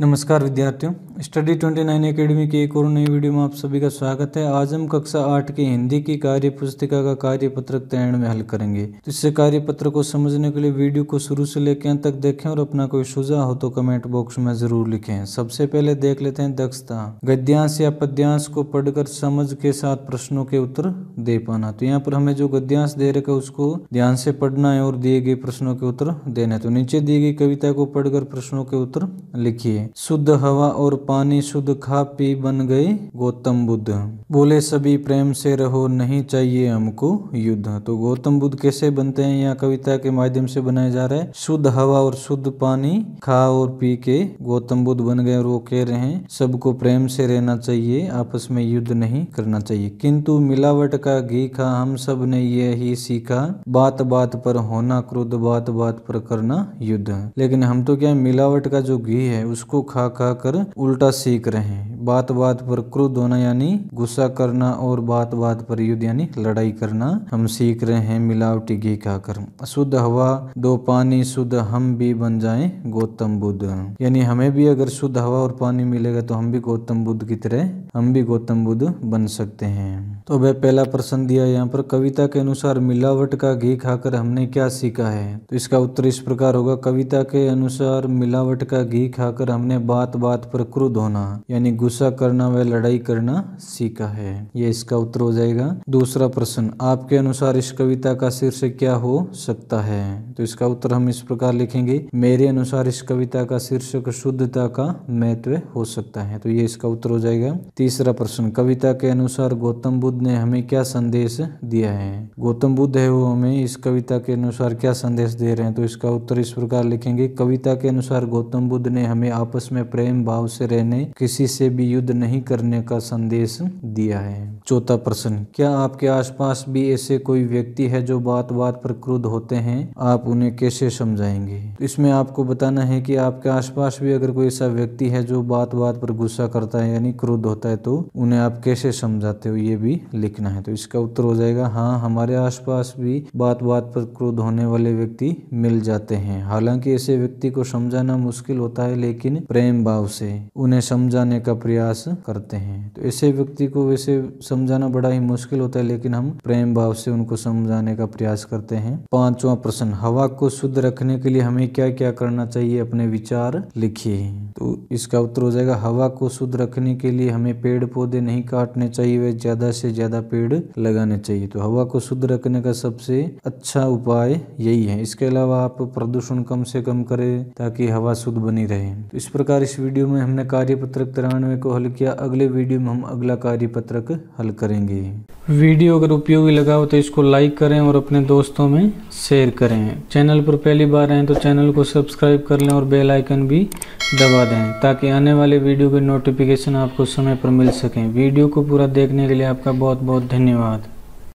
नमस्कार विद्यार्थियों study twenty nine academy की एक और नई वीडियो में आप सभी का स्वागत है आज हम कक्षा आठ की हिंदी की कार्य पुस्तिका का कार्य पत्रक तैयार में हल करेंगे तो इससे कार्य पत्र को समझने के लिए वीडियो को शुरू से लेकर अंत तक देखें और अपना कोई सुझाव हो तो कमेंट बॉक्स में जरूर लिखे सबसे पहले देख लेते हैं दक्षता गद्यांश या पद्यांश को पढ़कर समझ के साथ प्रश्नों के उत्तर दे पाना तो यहाँ पर हमें जो गद्यांश दे रखा है उसको ध्यान से पढ़ना है और दिए गए प्रश्नों के उत्तर देना है तो नीचे दी गई कविता को पढ़कर प्रश्नों के उत्तर लिखिए शुद्ध हवा और पानी शुद्ध खा पी बन गए गौतम बुद्ध बोले सभी प्रेम से रहो नहीं चाहिए हमको युद्ध तो गौतम बुद्ध कैसे बनते हैं यहाँ कविता के माध्यम से बनाया जा रहा है शुद्ध हवा और शुद्ध पानी खा और पी के गौतम बुद्ध बन गए और वो कह रहे हैं सबको प्रेम से रहना चाहिए आपस में युद्ध नहीं करना चाहिए किंतु मिलावट का घी खा हम सब ने यह ही सीखा बात बात पर होना क्रोध बात बात पर करना युद्ध लेकिन हम तो क्या मिलावट का जो घी है उसको को खा खा कर उल्टा सीख रहे हैं बात बात पर क्रोध होना यानी गुस्सा करना और बात बात पर युद्ध यानी लड़ाई करना हम सीख रहे हैं मिलावटी घी खाकर शुद्ध हवा दो पानी शुद्ध हम भी बन जाए गौतम बुद्ध यानी हमें भी अगर शुद्ध हवा और पानी मिलेगा तो हम भी गौतम बुद्ध की तरह हम भी गौतम बुद्ध बन सकते हैं तो वह पहला प्रश्न दिया यहाँ पर कविता के अनुसार मिलावट का घी खाकर हमने क्या सीखा है तो इसका उत्तर इस प्रकार होगा कविता के अनुसार मिलावट का घी खाकर हमने बात बात पर क्रोध होना यानी गुस्सा करना व लड़ाई करना सीखा है ये इसका उत्तर हो जाएगा दूसरा प्रश्न आपके अनुसार इस कविता का शीर्ष क्या हो सकता है तो इसका उत्तर हम इस प्रकार लिखेंगे मेरे अनुसार इस कविता का शीर्षक शुद्धता का महत्व हो सकता है तो ये इसका उत्तर हो जाएगा तीसरा प्रश्न कविता के अनुसार गौतम बुद्ध ने हमें क्या संदेश दिया है गौतम बुद्ध है वो हमें इस कविता के अनुसार क्या संदेश दे रहे हैं तो इसका उत्तर इस प्रकार लिखेंगे कविता के अनुसार गौतम बुद्ध ने हमें आपस में प्रेम भाव से रहने किसी से भी युद्ध नहीं करने का संदेश दिया है चौथा प्रश्न क्या आपके आस भी ऐसे कोई व्यक्ति है जो बात बात पर क्रुद्ध होते हैं आप उन्हें कैसे समझाएंगे इसमें आपको बताना है की आपके आस भी अगर कोई ऐसा व्यक्ति है जो बात बात पर गुस्सा करता है यानी क्रुद्ध होता होता है तो उन्हें आप कैसे समझाते हो ये भी लिखना है तो इसका उत्तर हो जाएगा हाँ हमारे आसपास भी बात बात पर क्रोध होने वाले व्यक्ति मिल जाते हैं हालांकि ऐसे व्यक्ति को समझाना मुश्किल होता है लेकिन प्रेम भाव से उन्हें समझाने का प्रयास करते हैं तो ऐसे व्यक्ति को वैसे समझाना बड़ा ही मुश्किल होता है लेकिन हम प्रेम भाव से उनको समझाने का प्रयास करते हैं पांचवा प्रश्न हवा को शुद्ध रखने के लिए हमें क्या क्या करना चाहिए अपने विचार लिखिए तो इसका उत्तर हो जाएगा हवा को शुद्ध रखने के लिए हमें पेड़ पौधे नहीं काटने चाहिए वे ज़्यादा से ज़्यादा पेड़ लगाने चाहिए तो हवा को शुद्ध रखने का सबसे अच्छा उपाय यही है इसके अलावा आप प्रदूषण कम से कम करें ताकि हवा शुद्ध बनी रहे तो इस प्रकार इस वीडियो में हमने कार्य पत्रक तिरानवे को हल किया अगले वीडियो में हम अगला कार्य पत्रक हल करेंगे वीडियो अगर उपयोगी लगा हो तो इसको लाइक करें और अपने दोस्तों में शेयर करें चैनल पर पहली बार आए तो चैनल को सब्सक्राइब कर लें और बेल आइकन भी दबा दें ताकि आने वाले वीडियो के नोटिफिकेशन आपको समय पर पर मिल सकें वीडियो को पूरा देखने के लिए आपका बहुत बहुत धन्यवाद